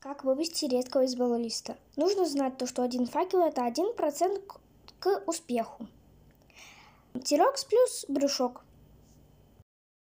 Как вывести редкого из баллиста? Нужно знать то, что один факел – это 1% к успеху. Тирокс плюс брюшок.